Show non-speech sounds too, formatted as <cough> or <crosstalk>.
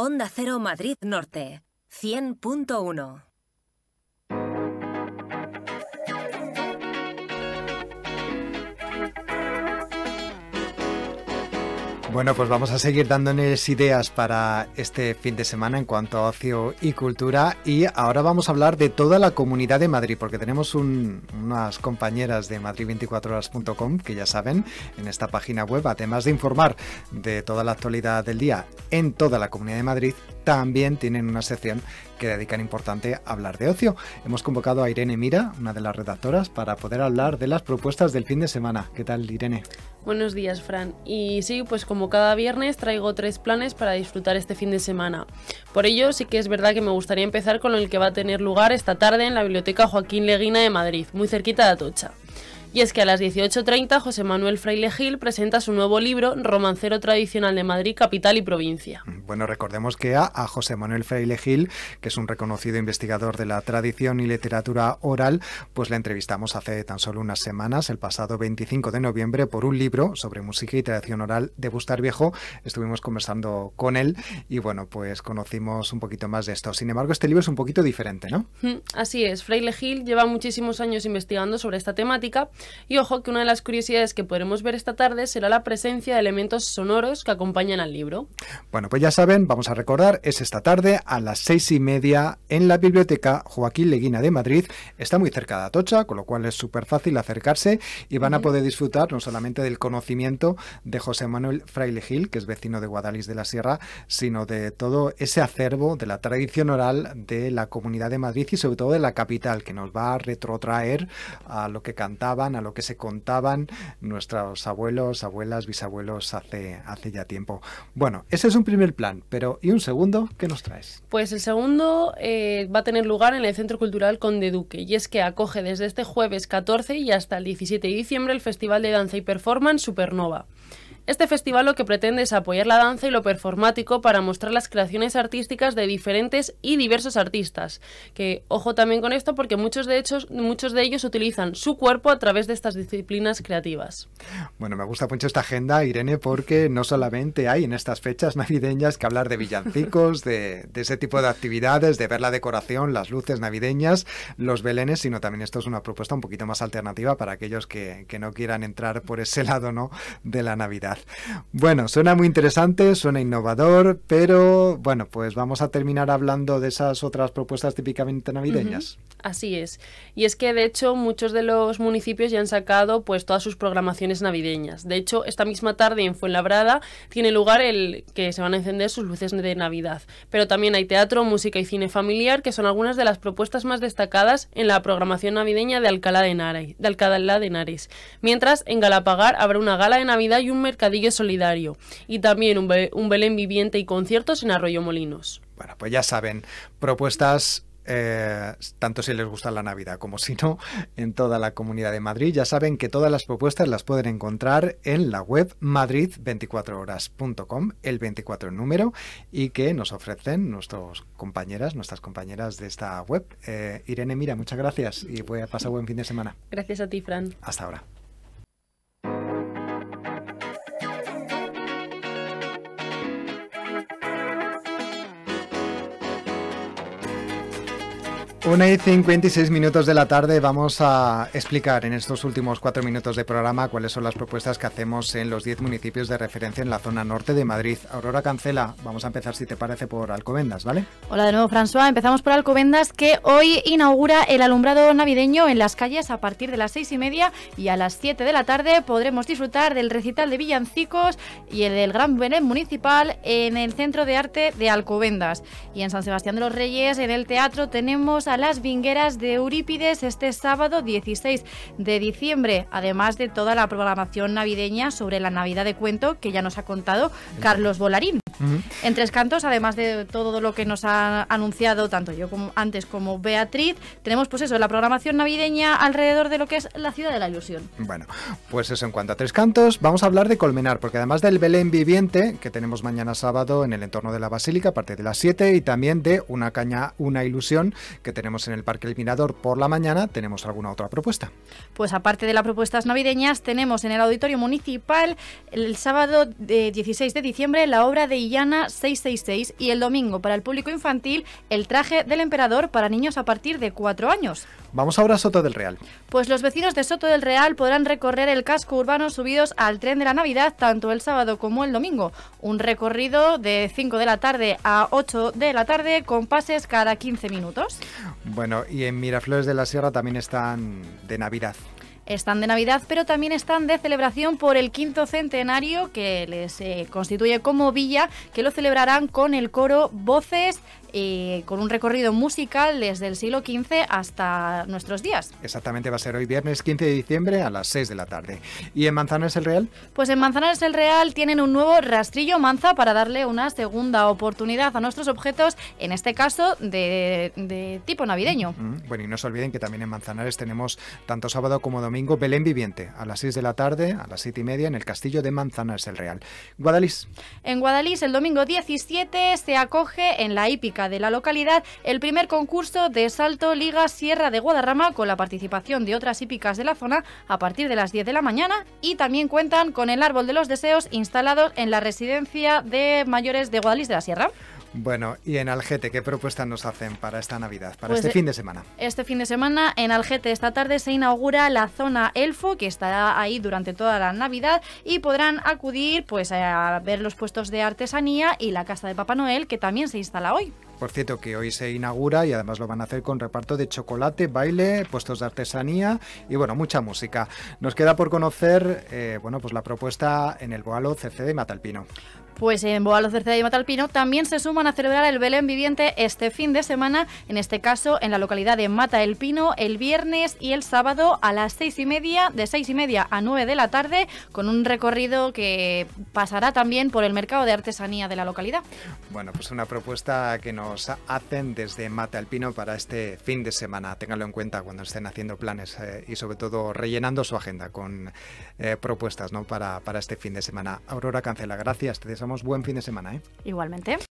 Onda Cero Madrid Norte, 100.1. Bueno, pues vamos a seguir dándoles ideas para este fin de semana en cuanto a ocio y cultura y ahora vamos a hablar de toda la comunidad de Madrid porque tenemos unas compañeras de madrid24horas.com que ya saben en esta página web, además de informar de toda la actualidad del día en toda la comunidad de Madrid, también tienen una sección que dedican importante a hablar de ocio. Hemos convocado a Irene Mira, una de las redactoras, para poder hablar de las propuestas del fin de semana. ¿Qué tal, Irene? Buenos días, Fran. Y sí, pues como cada viernes traigo tres planes para disfrutar este fin de semana. Por ello, sí que es verdad que me gustaría empezar con el que va a tener lugar esta tarde en la Biblioteca Joaquín Leguina de Madrid, muy cerquita de Atocha. Y es que a las 18.30 José Manuel Fraile Gil presenta su nuevo libro, Romancero Tradicional de Madrid, Capital y Provincia. Bueno, recordemos que a, José Manuel Fraile Gil, que es un reconocido investigador de la tradición y literatura oral, pues la entrevistamos hace tan solo unas semanas, el pasado 25 de noviembre, por un libro sobre música y tradición oral de Bustar Viejo. Estuvimos conversando con él y bueno, pues conocimos un poquito más de esto. Sin embargo, este libro es un poquito diferente, ¿no? Mm, así es, Fraile Gil lleva muchísimos años investigando sobre esta temática y ojo que una de las curiosidades que podremos ver esta tarde será la presencia de elementos sonoros que acompañan al libro. Bueno, pues ya saben, vamos a recordar, es esta tarde a las seis y media en la biblioteca Joaquín Leguina de Madrid. Está muy cerca de Atocha, con lo cual es súper fácil acercarse y van a poder disfrutar no solamente del conocimiento de José Manuel Fraile Gil, que es vecino de Guadalís de la Sierra, sino de todo ese acervo de la tradición oral de la comunidad de Madrid y sobre todo de la capital, que nos va a retrotraer a lo que cantaba a lo que se contaban nuestros abuelos, abuelas, bisabuelos hace, hace ya tiempo. Bueno, ese es un primer plan, pero ¿y un segundo? ¿Qué nos traes? Pues el segundo eh, va a tener lugar en el Centro Cultural Conde Duque y es que acoge desde este jueves 14 y hasta el 17 de diciembre el Festival de Danza y Performance Supernova. Este festival lo que pretende es apoyar la danza y lo performático para mostrar las creaciones artísticas de diferentes y diversos artistas. Que ojo también con esto porque muchos de, hechos, muchos de ellos utilizan su cuerpo a través de estas disciplinas creativas. Bueno, me gusta mucho esta agenda, Irene, porque no solamente hay en estas fechas navideñas que hablar de villancicos, de, ese tipo de actividades, de ver la decoración, las luces navideñas, los belenes, sino también esto es una propuesta un poquito más alternativa para aquellos que, que no quieran entrar por ese lado ¿no? de la Navidad. <laughs> Bueno, suena muy interesante, suena innovador, pero bueno, pues vamos a terminar hablando de esas otras propuestas típicamente navideñas. Así es. Y es que de hecho muchos de los municipios ya han sacado pues todas sus programaciones navideñas. De hecho, esta misma tarde en Fuenlabrada tiene lugar el que se van a encender sus luces de Navidad. Pero también hay teatro, música y cine familiar, que son algunas de las propuestas más destacadas en la programación navideña de Alcalá de Henares. De Alcalá de Henares. Mientras en Galapagar habrá una gala de Navidad y un mercado Solidario y también un, Belén viviente y conciertos en Arroyo Molinos. Bueno, pues ya saben, propuestas eh, tanto si les gusta la Navidad como si no, en toda la comunidad de Madrid. Ya saben que todas las propuestas las pueden encontrar en la web madrid24horas.com, el 24 número, y que nos ofrecen nuestros compañeras, nuestras compañeras de esta web. Eh, Irene, mira, muchas gracias y voy a pasar buen fin de semana. Gracias a ti, Fran. Hasta ahora. Una y 56 minutos de la tarde vamos a explicar en estos últimos cuatro minutos de programa cuáles son las propuestas que hacemos en los 10 municipios de referencia en la zona norte de Madrid. Aurora Cancela, vamos a empezar si te parece por Alcobendas, ¿vale? Hola de nuevo François, empezamos por Alcobendas que hoy inaugura el alumbrado navideño en las calles a partir de las seis y media y a las 7 de la tarde podremos disfrutar del recital de villancicos y el del Gran Belén Municipal en el Centro de Arte de Alcobendas. Y en San Sebastián de los Reyes, en el teatro, tenemos a las Vingueras de Eurípides este sábado 16 de diciembre, además de toda la programación navideña sobre la Navidad de Cuento que ya nos ha contado Carlos Bolarín. En Tres Cantos, además de todo lo que nos ha anunciado tanto yo como antes como Beatriz, tenemos pues eso, la programación navideña alrededor de lo que es la ciudad de la ilusión. Bueno, pues eso en cuanto a Tres Cantos, vamos a hablar de Colmenar, porque además del Belén viviente que tenemos mañana sábado en el entorno de la Basílica a partir de las 7 y también de Una caña, una ilusión que tenemos en el Parque El Mirador por la mañana, tenemos alguna otra propuesta. Pues aparte de las propuestas navideñas, tenemos en el Auditorio Municipal el sábado eh, de 16 de diciembre la obra de Villana 666 y el domingo para el público infantil el traje del emperador para niños a partir de 4 años. Vamos ahora a Soto del Real. Pues los vecinos de Soto del Real podrán recorrer el casco urbano subidos al tren de la Navidad tanto el sábado como el domingo. Un recorrido de 5 de la tarde a 8 de la tarde con pases cada 15 minutos. Bueno, y en Miraflores de la Sierra también están de Navidad están de Navidad, pero también están de celebración por el quinto centenario que les eh, constituye como villa, que lo celebrarán con el coro Voces con un recorrido musical desde el siglo XV hasta nuestros días. Exactamente, va a ser hoy viernes 15 de diciembre a las 6 de la tarde. ¿Y en Manzanares el Real? Pues en Manzanares el Real tienen un nuevo rastrillo manza para darle una segunda oportunidad a nuestros objetos, en este caso de, tipo navideño. Mm, bueno, y no se olviden que también en Manzanares tenemos tanto sábado como domingo Belén Viviente a las 6 de la tarde, a las 7 y media en el castillo de Manzanares el Real. Guadalís. En Guadalís el domingo 17 se acoge en la hípica de la localidad el primer concurso de Salto Liga Sierra de Guadarrama con la participación de otras hípicas de la zona a partir de las 10 de la mañana y también cuentan con el Árbol de los Deseos instalado en la residencia de mayores de Guadalís de la Sierra. Bueno, y en Algete, ¿qué propuestas nos hacen para esta Navidad, para pues este fin de semana? Este fin de semana en Algete esta tarde se inaugura la zona Elfo, que estará ahí durante toda la Navidad y podrán acudir pues a ver los puestos de artesanía y la casa de Papá Noel, que también se instala hoy. Por cierto, que hoy se inaugura y además lo van a hacer con reparto de chocolate, baile, puestos de artesanía y bueno, mucha música. Nos queda por conocer eh, bueno, pues la propuesta en el Boalo Cerceda y Matalpino. Pues en Boalo Cerceda y Matalpino también se suman a celebrar el Belén Viviente este fin de semana, en este caso en la localidad de Mata el Pino, el viernes y el sábado a las seis y media, de seis y media a nueve de la tarde, con un recorrido que pasará también por el mercado de artesanía de la localidad. Bueno, pues una propuesta que no hacen desde Mate Alpino para este fin de semana. Ténganlo en cuenta cuando estén haciendo planes eh, y sobre todo rellenando su agenda con eh, propuestas ¿no? para, para este fin de semana. Aurora Cancela, gracias. Te deseamos buen fin de semana. ¿eh? Igualmente.